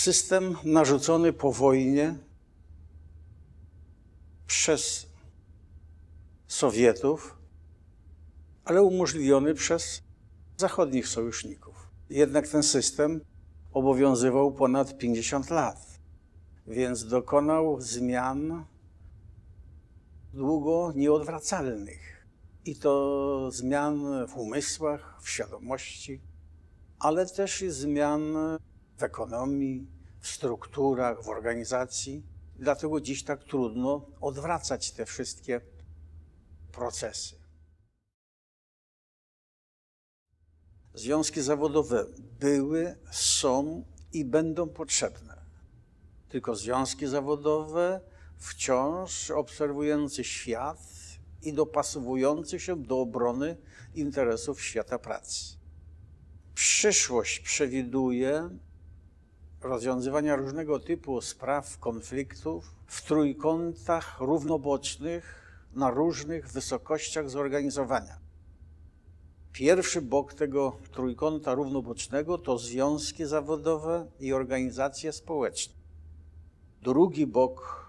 system narzucony po wojnie przez Sowietów, ale umożliwiony przez zachodnich sojuszników. Jednak ten system obowiązywał ponad 50 lat, więc dokonał zmian długo nieodwracalnych. I to zmian w umysłach, w świadomości, ale też i zmian w ekonomii, w strukturach, w organizacji. Dlatego dziś tak trudno odwracać te wszystkie procesy. Związki zawodowe były, są i będą potrzebne. Tylko związki zawodowe wciąż obserwujący świat i dopasowujący się do obrony interesów świata pracy. Przyszłość przewiduje rozwiązywania różnego typu spraw, konfliktów w trójkątach równobocznych na różnych wysokościach zorganizowania. Pierwszy bok tego trójkąta równobocznego to związki zawodowe i organizacje społeczne. Drugi bok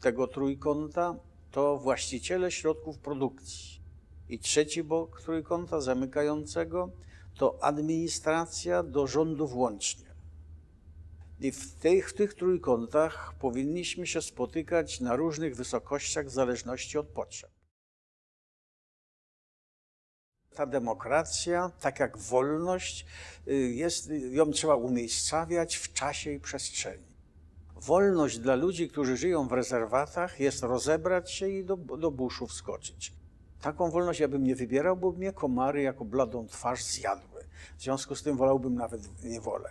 tego trójkąta to właściciele środków produkcji. I trzeci bok trójkąta zamykającego to administracja do rządu włącznie. I w tych, w tych trójkątach powinniśmy się spotykać na różnych wysokościach w zależności od potrzeb. Ta demokracja, tak jak wolność, y, jest, y, ją trzeba umiejscawiać w czasie i przestrzeni. Wolność dla ludzi, którzy żyją w rezerwatach, jest rozebrać się i do, do buszu wskoczyć. Taką wolność ja bym nie wybierał, bo mnie komary jako bladą twarz zjadły. W związku z tym wolałbym nawet niewolę.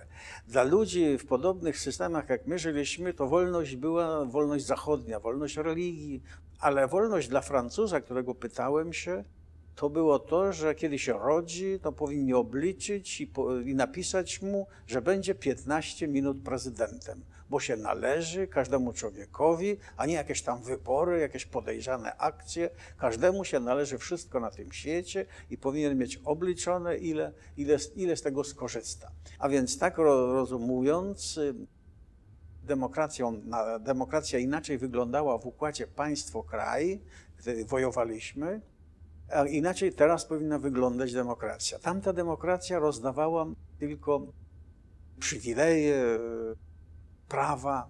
Dla ludzi w podobnych systemach jak my żyliśmy, to wolność była wolność zachodnia, wolność religii, ale wolność dla Francuza, którego pytałem się, to było to, że kiedy się rodzi, to powinni obliczyć i, po, i napisać mu, że będzie 15 minut prezydentem bo się należy każdemu człowiekowi, a nie jakieś tam wybory, jakieś podejrzane akcje. Każdemu się należy wszystko na tym świecie i powinien mieć obliczone, ile, ile, ile z tego skorzysta. A więc tak rozumując, y, demokracją, demokracja inaczej wyglądała w układzie państwo-kraj, gdy wojowaliśmy, a inaczej teraz powinna wyglądać demokracja. Tamta demokracja rozdawała tylko przywileje, prawa.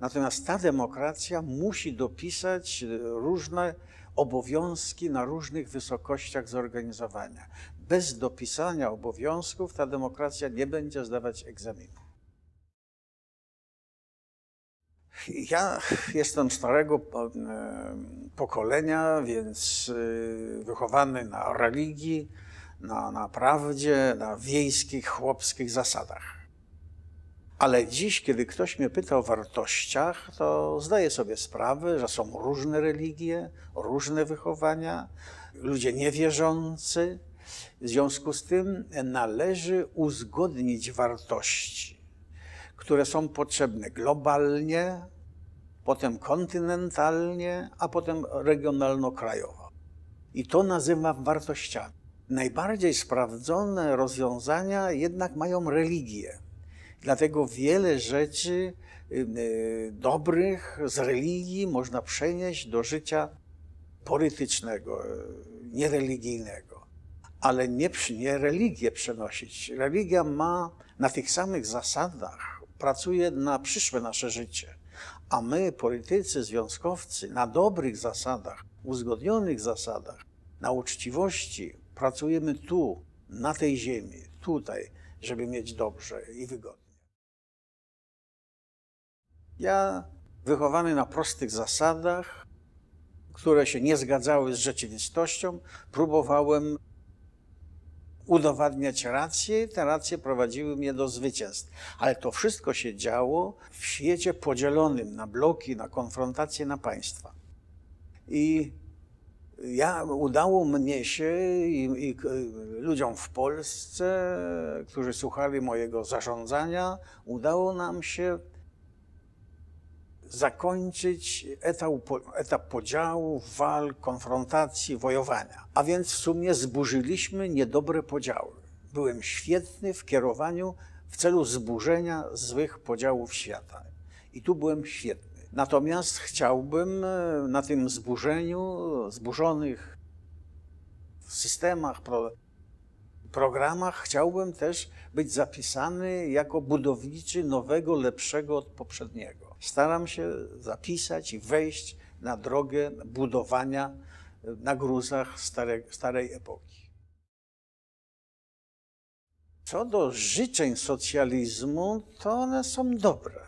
Natomiast ta demokracja musi dopisać e, różne obowiązki na różnych wysokościach zorganizowania. Bez dopisania obowiązków ta demokracja nie będzie zdawać egzaminu. Ja jestem starego e, pokolenia, więc e, wychowany na religii, na, na prawdzie, na wiejskich, chłopskich zasadach. Ale dziś, kiedy ktoś mnie pyta o wartościach, to zdaję sobie sprawę, że są różne religie, różne wychowania, ludzie niewierzący. W związku z tym należy uzgodnić wartości, które są potrzebne globalnie, potem kontynentalnie, a potem regionalno-krajowo. I to nazywam wartościami. Najbardziej sprawdzone rozwiązania jednak mają religię Dlatego wiele rzeczy e, dobrych z religii można przenieść do życia politycznego, e, niereligijnego. Ale nie, nie religię przenosić. Religia ma na tych samych zasadach, pracuje na przyszłe nasze życie. A my, politycy, związkowcy, na dobrych zasadach, uzgodnionych zasadach, na uczciwości, pracujemy tu, na tej ziemi, tutaj, żeby mieć dobrze i wygodnie. Ja, wychowany na prostych zasadach, które się nie zgadzały z rzeczywistością, próbowałem udowadniać rację, te racje prowadziły mnie do zwycięstw. Ale to wszystko się działo w świecie podzielonym na bloki, na konfrontacje, na państwa. I ja, udało mnie się i, i, ludziom w Polsce, którzy słuchali mojego zarządzania, udało nam się zakończyć etap, etap podziału, wal, konfrontacji, wojowania. A więc w sumie zburzyliśmy niedobre podziały. Byłem świetny w kierowaniu w celu zburzenia złych podziałów świata. I tu byłem świetny. Natomiast chciałbym e, na tym zburzeniu, zburzonych systemach, programach chciałbym też być zapisany jako budowniczy nowego, lepszego od poprzedniego. Staram się zapisać i wejść na drogę budowania y, na gruzach starej, starej epoki. Co do życzeń socjalizmu, to one są dobre.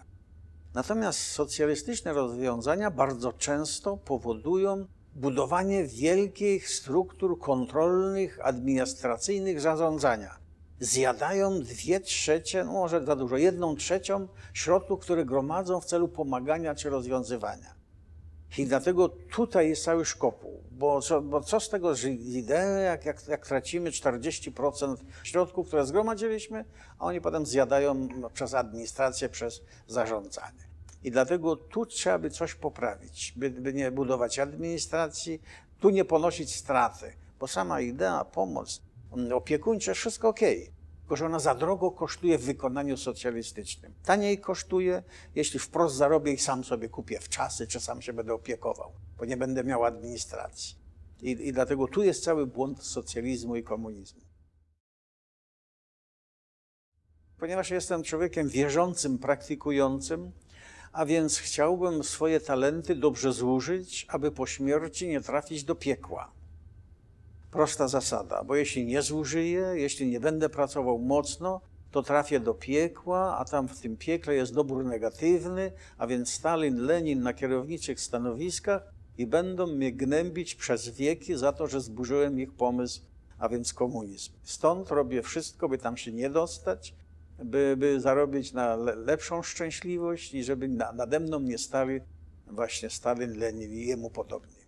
Natomiast socjalistyczne rozwiązania bardzo często powodują budowanie wielkich struktur kontrolnych, administracyjnych zarządzania. Zjadają dwie trzecie, no może za dużo, jedną trzecią środków, które gromadzą w celu pomagania czy rozwiązywania. I dlatego tutaj jest cały szkopuł, bo co, bo co z tego że jak, jak, jak tracimy 40% środków, które zgromadziliśmy, a oni potem zjadają przez administrację, przez zarządzanie. I dlatego tu trzeba by coś poprawić, by, by nie budować administracji, tu nie ponosić straty, bo sama idea, pomoc opiekuńcza, wszystko ok. Tylko, że ona za drogo kosztuje w wykonaniu socjalistycznym. Taniej kosztuje, jeśli wprost zarobię i sam sobie kupię w czasy, czy sam się będę opiekował, bo nie będę miał administracji. I, i dlatego tu jest cały błąd socjalizmu i komunizmu. Ponieważ jestem człowiekiem wierzącym, praktykującym, a więc chciałbym swoje talenty dobrze zużyć, aby po śmierci nie trafić do piekła. Prosta zasada, bo jeśli nie zużyję, jeśli nie będę pracował mocno, to trafię do piekła, a tam w tym piekle jest dobór negatywny, a więc Stalin, Lenin na kierowniczych stanowiskach i będą mnie gnębić przez wieki za to, że zburzyłem ich pomysł, a więc komunizm. Stąd robię wszystko, by tam się nie dostać, by, by zarobić na lepszą szczęśliwość i żeby na, nade mną nie stali właśnie Stalin, Lenin i jemu podobni.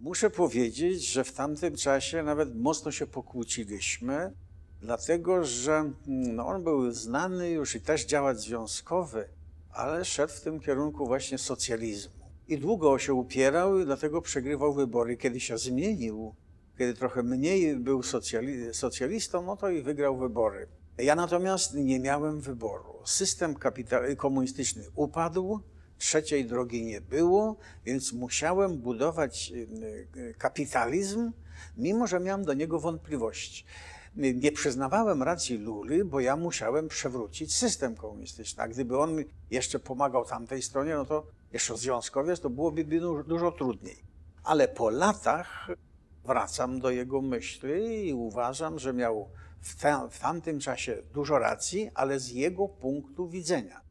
Muszę powiedzieć, że w tamtym czasie nawet mocno się pokłóciliśmy, dlatego że mm, no, on był znany już i też działacz związkowy, ale szedł w tym kierunku właśnie socjalizmu. I długo się upierał, i dlatego przegrywał wybory. Kiedy się zmienił, kiedy trochę mniej był socjali socjalistą, no to i wygrał wybory. Ja natomiast nie miałem wyboru. System komunistyczny upadł, trzeciej drogi nie było, więc musiałem budować y, y, kapitalizm, mimo że miałem do niego wątpliwości. Nie przyznawałem racji Luli, bo ja musiałem przewrócić system komunistyczny. A gdyby on jeszcze pomagał tamtej stronie, no to jeszcze związkowiec, to byłoby dużo trudniej. Ale po latach wracam do jego myśli i uważam, że miał w, w tamtym czasie dużo racji, ale z jego punktu widzenia.